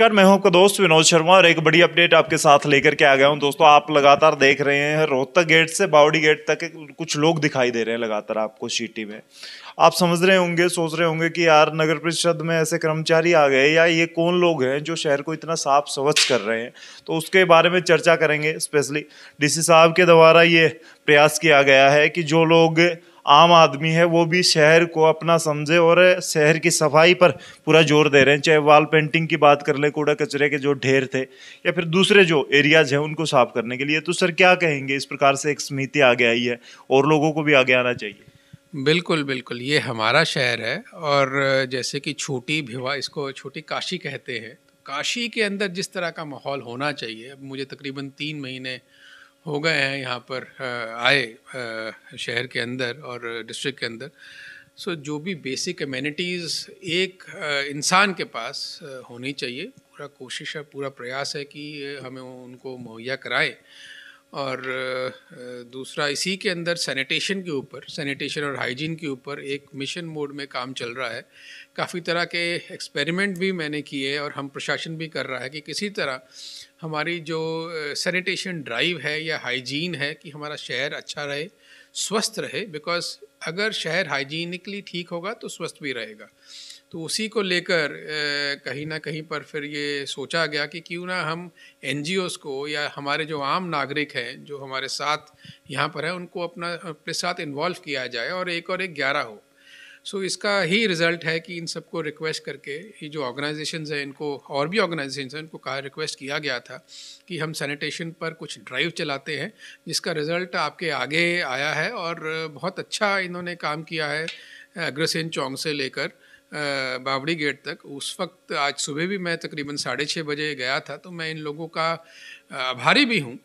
नमस्कार मैं हूं आपका दोस्त विनोद शर्मा और एक बड़ी अपडेट आपके साथ लेकर के आ गया हूं दोस्तों आप लगातार देख रहे हैं रोहतक गेट से बावड़ी गेट तक कुछ लोग दिखाई दे रहे हैं लगातार आपको सिटी में आप समझ रहे होंगे सोच रहे होंगे कि यार नगर परिषद में ऐसे कर्मचारी आ गए या ये कौन लोग हैं जो शहर को इतना साफ स्वच्छ कर रहे हैं तो उसके बारे में चर्चा करेंगे स्पेशली डीसी साहब के द्वारा ये प्रयास किया गया है कि जो लोग आम आदमी है वो भी शहर को अपना समझे और शहर की सफाई पर पूरा जोर दे रहे हैं चाहे वॉल पेंटिंग की बात कर ले कूड़ा कचरे के जो ढेर थे या फिर दूसरे जो एरियाज हैं उनको साफ करने के लिए तो सर क्या कहेंगे इस प्रकार से एक समिति आगे आई है और लोगों को भी आगे आना चाहिए बिल्कुल बिल्कुल ये हमारा शहर है और जैसे कि छोटी भिवा इसको छोटी काशी कहते हैं काशी के अंदर जिस तरह का माहौल होना चाहिए अब मुझे तकरीबन तीन महीने हो गए हैं यहाँ पर आए शहर के अंदर और डिस्ट्रिक्ट के अंदर सो जो भी बेसिक अम्यूनिटीज़ एक इंसान के पास होनी चाहिए पूरा कोशिश है पूरा प्रयास है कि हमें उनको मुहैया कराएं और दूसरा इसी के अंदर सैनिटेशन के ऊपर सैनिटेशन और हाइजीन के ऊपर एक मिशन मोड में काम चल रहा है काफ़ी तरह के एक्सपेरिमेंट भी मैंने किए और हम प्रशासन भी कर रहा है कि किसी तरह हमारी जो सैनिटेशन ड्राइव है या हाइजीन है कि हमारा शहर अच्छा रहे स्वस्थ रहे बिकॉज अगर शहर हाइजीनिकली ठीक होगा तो स्वस्थ भी रहेगा तो उसी को लेकर कहीं ना कहीं पर फिर ये सोचा गया कि क्यों ना हम एन को या हमारे जो आम नागरिक हैं जो हमारे साथ यहाँ पर हैं उनको अपना अपने साथ इन्वॉल्व किया जाए और एक और एक ग्यारह हो सो so, इसका ही रिज़ल्ट है कि इन सबको रिक्वेस्ट करके ये जो ऑर्गेनाइजेशन हैं इनको और भी ऑर्गेनाइजेशन हैं इनको कहा रिक्वेस्ट किया गया था कि हम सैनिटेशन पर कुछ ड्राइव चलाते हैं जिसका रिज़ल्ट आपके आगे आया है और बहुत अच्छा इन्होंने काम किया है अग्रसेन चौंग से लेकर बावड़ी गेट तक उस वक्त आज सुबह भी मैं तकरीबन साढ़े छः बजे गया था तो मैं इन लोगों का आभारी भी हूँ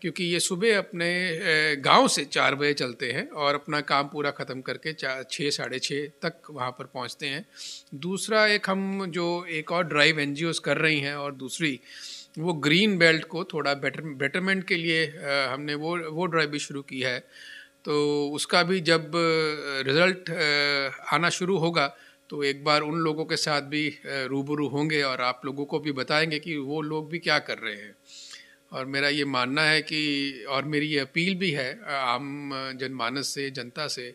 क्योंकि ये सुबह अपने गांव से चार बजे चलते हैं और अपना काम पूरा ख़त्म करके चार छः साढ़े छः तक वहाँ पर पहुँचते हैं दूसरा एक हम जो एक और ड्राइव एन कर रही हैं और दूसरी वो ग्रीन बेल्ट को थोड़ा बेटर बेटरमेंट के लिए हमने वो वो ड्राइव भी शुरू की है तो उसका भी जब रिज़ल्ट आना शुरू होगा तो एक बार उन लोगों के साथ भी रूबरू होंगे और आप लोगों को भी बताएंगे कि वो लोग भी क्या कर रहे हैं और मेरा ये मानना है कि और मेरी ये अपील भी है आम जनमानस से जनता से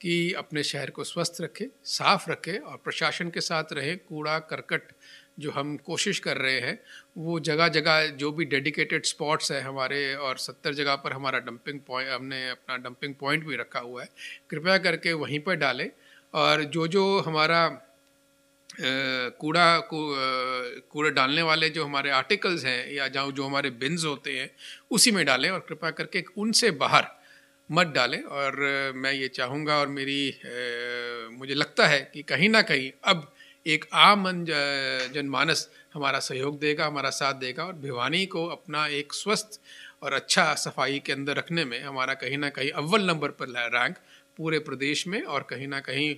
कि अपने शहर को स्वस्थ रखें साफ रखें और प्रशासन के साथ रहें कूड़ा करकट जो हम कोशिश कर रहे हैं वो जगह जगह जो भी डेडिकेटेड स्पॉट्स हैं हमारे और सत्तर जगह पर हमारा डंपिंग पॉइंट हमने अपना डंपिंग पॉइंट भी रखा हुआ है कृपया करके वहीं पर डालें और जो जो हमारा कूड़ा कूड़ा डालने वाले जो हमारे आर्टिकल्स हैं या जहाँ जो हमारे बिन्स होते हैं उसी में डालें और कृपा करके उनसे बाहर मत डालें और मैं ये चाहूँगा और मेरी मुझे लगता है कि कहीं ना कहीं अब एक आम जनमानस हमारा सहयोग देगा हमारा साथ देगा और भिवानी को अपना एक स्वस्थ और अच्छा सफाई के अंदर रखने में हमारा कहीं ना कहीं अव्वल नंबर पर रैंक पूरे प्रदेश में और कहीं ना कहीं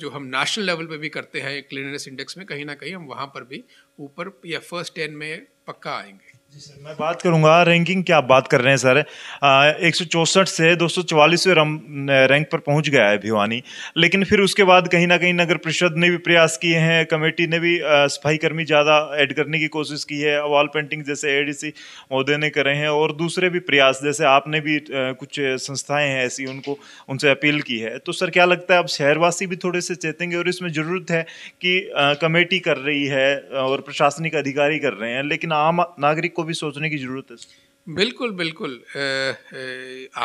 जो हम नेशनल लेवल पे भी करते हैं क्लीननेस इंडेक्स में कहीं ना कहीं हम वहाँ पर भी ऊपर या फर्स्ट टेन में पक्का आएंगे जी सर मैं बात करूंगा रैंकिंग की आप बात कर रहे हैं सर एक से दो सौ रैंक पर पहुंच गया है भिवानी लेकिन फिर उसके बाद कहीं ना कहीं नगर परिषद ने भी प्रयास किए हैं कमेटी ने भी सफाई कर्मी ज़्यादा ऐड करने की कोशिश की है वॉल पेंटिंग जैसे ए डी महोदय ने करे हैं और दूसरे भी प्रयास जैसे आपने भी कुछ संस्थाएँ हैं ऐसी उनको उनसे अपील की है तो सर क्या लगता है अब शहरवासी भी थोड़े से चेतेंगे और इसमें ज़रूरत है कि कमेटी कर रही है और प्रशासनिक अधिकारी कर रहे हैं लेकिन आम नागरिक को भी सोचने की ज़रूरत है बिल्कुल बिल्कुल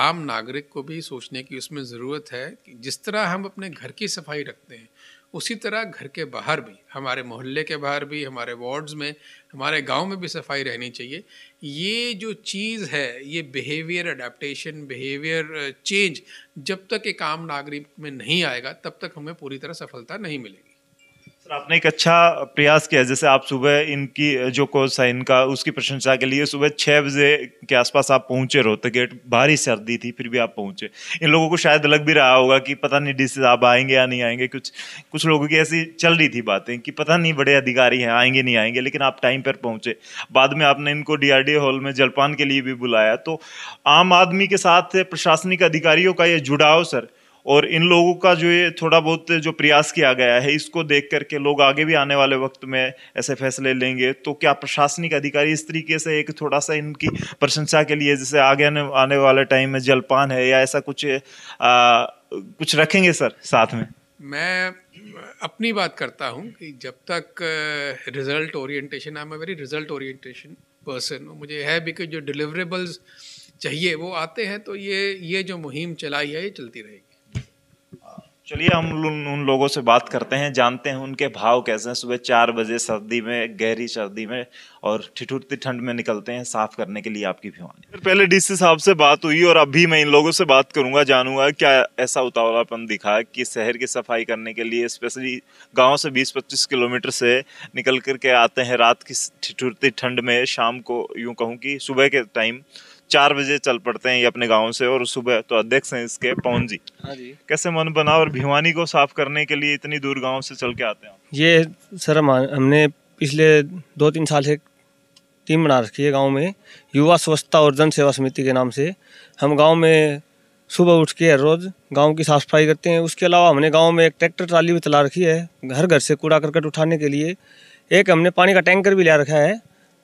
आम नागरिक को भी सोचने की उसमें ज़रूरत है कि जिस तरह हम अपने घर की सफाई रखते हैं उसी तरह घर के बाहर भी हमारे मोहल्ले के बाहर भी हमारे वार्ड्स में हमारे गांव में भी सफाई रहनी चाहिए ये जो चीज़ है ये बिहेवियर अडेप्टशन बिहेवियर चेंज जब तक एक आम नागरिक में नहीं आएगा तब तक हमें पूरी तरह सफलता नहीं मिलेगी सर आपने एक अच्छा प्रयास किया जैसे आप सुबह इनकी जो कोर्स है इनका उसकी प्रशंसा के लिए सुबह छः बजे के आसपास आप पहुंचे रोहतक गेट भारी सर्दी थी फिर भी आप पहुंचे इन लोगों को शायद लग भी रहा होगा कि पता नहीं डिस आप आएंगे या नहीं आएंगे कुछ कुछ लोगों की ऐसी चल रही थी बातें कि पता नहीं बड़े अधिकारी हैं आएंगे नहीं आएंगे लेकिन आप टाइम पर पहुंचे बाद में आपने इनको डी हॉल में जलपान के लिए भी बुलाया तो आम आदमी के साथ प्रशासनिक अधिकारियों का ये जुड़ाव सर और इन लोगों का जो ये थोड़ा बहुत जो प्रयास किया गया है इसको देख करके लोग आगे भी आने वाले वक्त में ऐसे फैसले लेंगे तो क्या प्रशासनिक अधिकारी इस तरीके से एक थोड़ा सा इनकी प्रशंसा के लिए जैसे आगे आने आने वाले टाइम में जलपान है या ऐसा कुछ आ, कुछ रखेंगे सर साथ में मैं अपनी बात करता हूँ कि जब तक result orientation I am very result orientation person मुझे है बिकॉज जो डिलीवरेबल्स चाहिए वो आते हैं तो ये ये जो मुहिम चलाई है ये चलती रहेगी चलिए हम उन, लोगों से बात करते हैं जानते हैं उनके भाव कैसे हैं सुबह चार बजे सर्दी में गहरी सर्दी में और ठिठुरती ठंड में निकलते हैं साफ करने के लिए आपकी भिवानी फिर पहले डीसी साहब से बात हुई और अभी मैं इन लोगों से बात करूंगा जानूंगा क्या ऐसा उतावलापन दिखा कि शहर की सफाई करने के लिए स्पेशली गाँव से बीस पच्चीस किलोमीटर से निकल करके आते हैं रात की ठिठुरती ठंड में शाम को यूँ कहूँ कि सुबह के टाइम चार बजे चल पड़ते हैं ये अपने गाँव से और सुबह तो अध्यक्ष हैं इसके पवन हाँ जी कैसे मन बना और भिवानी को साफ करने के लिए इतनी दूर गाँव से चल के आते हैं ये सर हमने पिछले दो तीन साल से टीम बना रखी है गांव में युवा स्वच्छता और जन सेवा समिति के नाम से हम गांव में सुबह उठ के हर रोज़ गाँव की साफ सफाई करते हैं उसके अलावा हमने गाँव में एक ट्रैक्टर ट्राली भी चला रखी है घर घर से कूड़ा करकट उठाने के लिए एक हमने पानी का टैंकर भी ले रखा है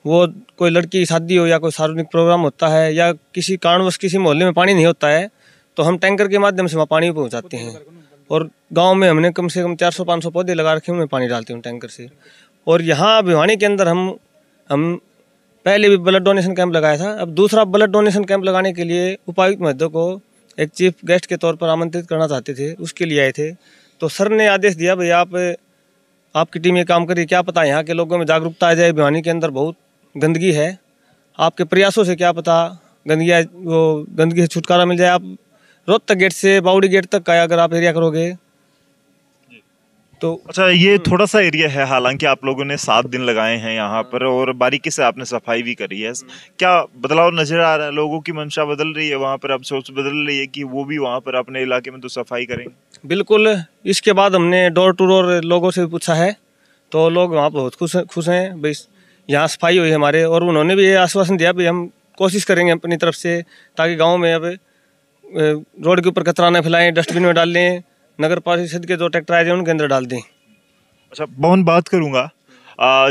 वो कोई लड़की की शादी हो या कोई सार्वजनिक प्रोग्राम होता है या किसी कारणवश किसी मोहल्ले में पानी नहीं होता है तो हम टैंकर के माध्यम से वहाँ पानी पहुँचाते हैं और गांव में हमने कम से कम 400-500 पौधे लगा रखे मैं पानी डालते हैं टैंकर से और यहाँ भिवानी के अंदर हम हम पहले भी ब्लड डोनेशन कैंप लगाया था अब दूसरा ब्लड डोनेशन कैंप लगाने के लिए उपायुक्त मध्य को एक चीफ गेस्ट के तौर पर आमंत्रित करना चाहते थे उसके लिए आए थे तो सर ने आदेश दिया भाई आप आपकी टीम ये काम करिए क्या पता यहाँ के लोगों में जागरूकता आ जाए भिवानी के अंदर बहुत गंदगी है आपके प्रयासों से क्या पता गंदगी वो गंदगी से छुटकारा मिल जाए आप तक गेट से बाउडी गेट तक का अगर आप एरिया करोगे तो अच्छा ये हम्म। थोड़ा सा एरिया है हालांकि आप लोगों ने सात दिन लगाए हैं यहाँ पर और बारीकी से आपने सफाई भी करी है हम्म। क्या बदलाव नजर आ रहा है लोगों की मंशा बदल रही है वहाँ पर अब सोच बदल रही है कि वो भी वहाँ पर अपने इलाके में तो सफाई करेंगे बिल्कुल इसके बाद हमने डोर टू डोर लोगों से पूछा है तो लोग वहाँ बहुत खुश खुश हैं भाई यहाँ सफाई हुई हमारे और उन्होंने भी ये आश्वासन दिया भी हम कोशिश करेंगे अपनी तरफ से ताकि गाँव में अब रोड के ऊपर कचरा न फैलाएं डस्टबिन में डाल लें नगर परिषद के जो ट्रैक्टर आए थे उनके अंदर डाल दें अच्छा मोहन बात करूँगा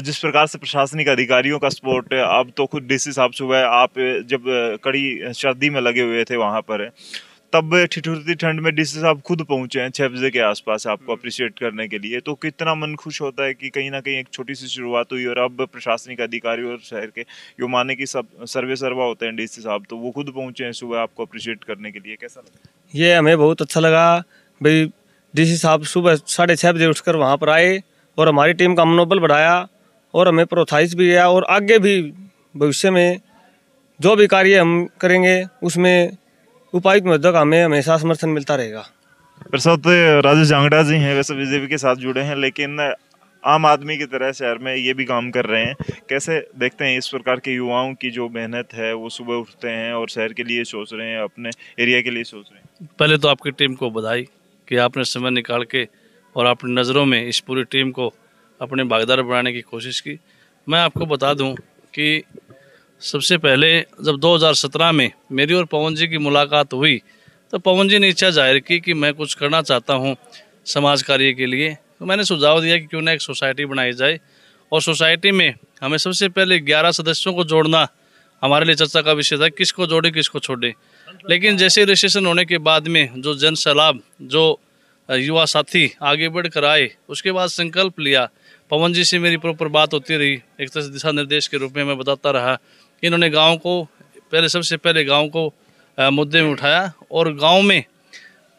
जिस प्रकार से प्रशासनिक अधिकारियों का सपोर्ट अब तो खुद डीसी साहब सुबह आप जब कड़ी सर्दी में लगे हुए थे वहाँ पर तब ठिठुरती ठंड में डीसी साहब खुद पहुंचे हैं छः बजे के आसपास आपको अप्रिशिएट हम्म। करने के लिए तो कितना मन खुश होता है कि कहीं ना कहीं एक छोटी सी शुरुआत हुई और अब प्रशासनिक अधिकारी और शहर के जो माने की सब सर्वे सर्वा होते हैं डीसी साहब तो वो खुद पहुंचे हैं सुबह आपको अप्रिशिएट करने के लिए कैसा लगा ये हमें बहुत अच्छा लगा भाई डी साहब सुबह साढ़े छः बजे उठकर वहाँ पर आए और हमारी टीम का मनोबल बढ़ाया और हमें प्रोत्साहित भी किया और आगे भी भविष्य में जो भी कार्य हम करेंगे उसमें उपायुक्त महोदय का हमें हमेशा समर्थन मिलता रहेगा प्रसाद तो राजेश जांगड़ा जी हैं वैसे बीजेपी के साथ जुड़े हैं लेकिन आम आदमी की तरह शहर में ये भी काम कर रहे हैं कैसे देखते हैं इस प्रकार के युवाओं की जो मेहनत है वो सुबह उठते हैं और शहर के लिए सोच रहे हैं अपने एरिया के लिए सोच रहे हैं पहले तो आपकी टीम को बधाई कि आपने समय निकाल के और अपनी नज़रों में इस पूरी टीम को अपने भागीदार बनाने की कोशिश की मैं आपको बता दूँ कि सबसे पहले जब 2017 में मेरी और पवन जी की मुलाकात हुई तो पवन जी ने इच्छा जाहिर की कि मैं कुछ करना चाहता हूँ समाज कार्य के लिए तो मैंने सुझाव दिया कि क्यों ना एक सोसाइटी बनाई जाए और सोसाइटी में हमें सबसे पहले 11 सदस्यों को जोड़ना हमारे लिए चर्चा का विषय था किसको जोड़े किसको छोड़े लेकिन जैसे रजिस्ट्रेशन होने के बाद में जो जन सैलाब जो युवा साथी आगे बढ़ कर आए उसके बाद संकल्प लिया पवन जी से मेरी प्रॉपर बात होती रही एक तरह से दिशा निर्देश के रूप में मैं बताता रहा इन्होंने गांव को पहले सबसे पहले गांव को आ, मुद्दे में उठाया और गांव में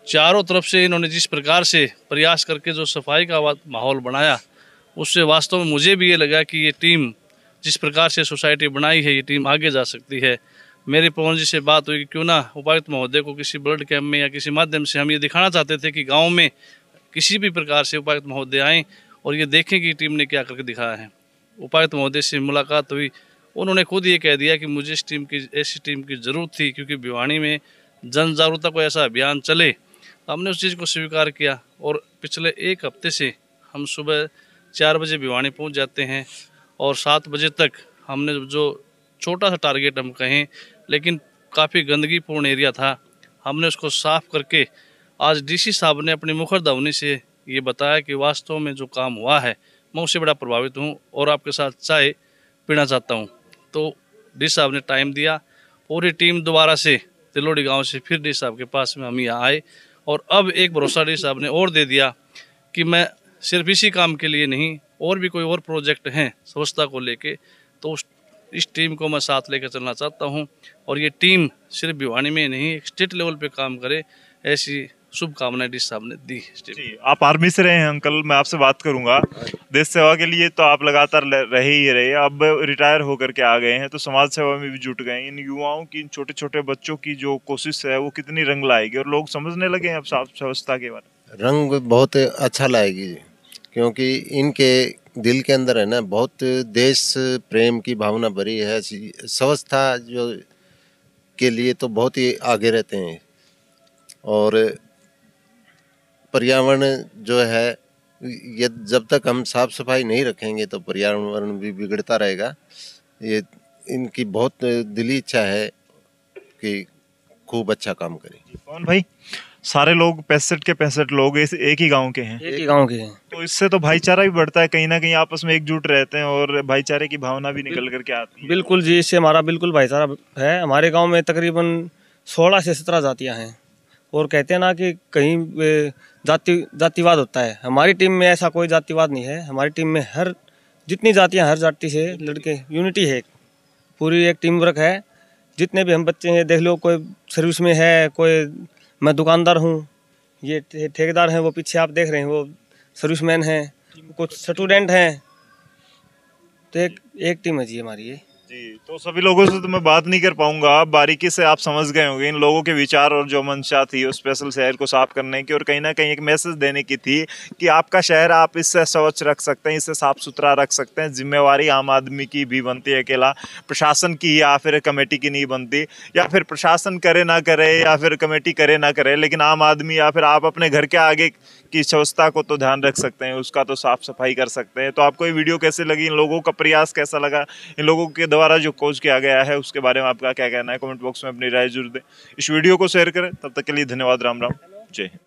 चारों तरफ से इन्होंने जिस प्रकार से प्रयास करके जो सफाई का माहौल बनाया उससे वास्तव में मुझे भी ये लगा कि ये टीम जिस प्रकार से सोसाइटी बनाई है ये टीम आगे जा सकती है मेरी पवन जी से बात हुई कि क्यों ना उपायुक्त महोदय को किसी ब्लड कैंप में या किसी माध्यम से हम ये दिखाना चाहते थे कि गाँव में किसी भी प्रकार से उपायुक्त महोदय आएँ और ये देखें कि टीम ने क्या करके दिखाया है उपायुक्त महोदय से मुलाकात हुई उन्होंने खुद ये कह दिया कि मुझे इस टीम की ऐसी टीम की ज़रूरत थी क्योंकि भिवानी में जन जागरूकता को ऐसा अभियान चले तो हमने उस चीज़ को स्वीकार किया और पिछले एक हफ्ते से हम सुबह चार बजे भिवानी पहुंच जाते हैं और सात बजे तक हमने जो छोटा सा टारगेट हम कहें लेकिन काफ़ी गंदगी पूर्ण एरिया था हमने उसको साफ करके आज डीसी साहब ने अपनी मुखर दावनी से ये बताया कि वास्तव में जो काम हुआ है मैं उससे बड़ा प्रभावित हूँ और आपके साथ चाय पीना चाहता हूँ तो डी साहब ने टाइम दिया पूरी टीम दोबारा से तिलोड़ी गांव से फिर डी साहब के पास में हम यहाँ आए और अब एक भरोसा डी साहब ने और दे दिया कि मैं सिर्फ इसी काम के लिए नहीं और भी कोई और प्रोजेक्ट हैं स्वच्छता को लेके तो उस इस टीम को मैं साथ लेकर चलना चाहता हूँ और ये टीम सिर्फ भिवानी में नहीं स्टेट लेवल पर काम करे ऐसी शुभकामनाएं डी साहब ने दी जी आप आर्मी से रहे हैं अंकल मैं आपसे बात करूंगा देश सेवा के लिए तो आप लगातार रहे ही रहे अब रिटायर होकर के आ गए हैं तो समाज सेवा में भी जुट गए इन युवाओं की इन छोटे छोटे बच्चों की जो कोशिश है वो कितनी रंग लाएगी और लोग समझने लगे हैं अब साफ स्वच्छता के बारे रंग बहुत अच्छा लाएगी क्योंकि इनके दिल के अंदर है ना बहुत देश प्रेम की भावना भरी है स्वच्छता जो के लिए तो बहुत ही आगे रहते हैं और पर्यावरण जो है ये जब तक हम साफ सफाई नहीं रखेंगे तो पर्यावरण भी बिगड़ता रहेगा ये इनकी बहुत दिली इच्छा है कि खूब अच्छा काम करें कौन भाई सारे लोग पैंसठ के पैंसठ लोग इस एक ही गांव के हैं एक ही गांव के हैं तो इससे तो भाईचारा भी बढ़ता है कहीं ना कहीं आपस में एकजुट रहते हैं और भाईचारे की भावना भी निकल करके आती है बिल्कुल जी इससे हमारा बिल्कुल भाईचारा है हमारे गाँव में तकरीबन सोलह से सत्रह जातियाँ हैं और कहते हैं ना कि कहीं जाति जातिवाद होता है हमारी टीम में ऐसा कोई जातिवाद नहीं है हमारी टीम में हर जितनी जातियाँ हर जाति से लड़के यूनिटी है पूरी एक टीम वर्क है जितने भी हम बच्चे हैं देख लो कोई सर्विस में है कोई मैं दुकानदार हूँ ये ठेकेदार हैं वो पीछे आप देख रहे हैं वो सर्विसमैन हैं कुछ स्टूडेंट हैं तो एक एक टीम है जी हमारी ये जी तो सभी लोगों से तो मैं बात नहीं कर पाऊंगा बारीकी से आप समझ गए होंगे इन लोगों के विचार और जो मंशा थी उस स्पेशल शहर को साफ करने की और कहीं ना कहीं एक मैसेज देने की थी कि आपका शहर आप इससे स्वच्छ रख सकते हैं इससे साफ सुथरा रख सकते हैं जिम्मेवारी आम आदमी की भी बनती है अकेला प्रशासन की या फिर कमेटी की नहीं बनती या फिर प्रशासन करे ना करे या फिर कमेटी करे ना करे लेकिन आम आदमी या फिर आप अपने घर के आगे की स्वच्छता को तो ध्यान रख सकते हैं उसका तो साफ सफाई कर सकते हैं तो आपको ये वीडियो कैसे लगी इन लोगों का प्रयास कैसा लगा इन लोगों के द्वारा जो कोज किया गया है उसके बारे में आपका क्या कहना है कमेंट बॉक्स में अपनी राय जरूर दें इस वीडियो को शेयर करें तब तक के लिए धन्यवाद राम राम जय हिंद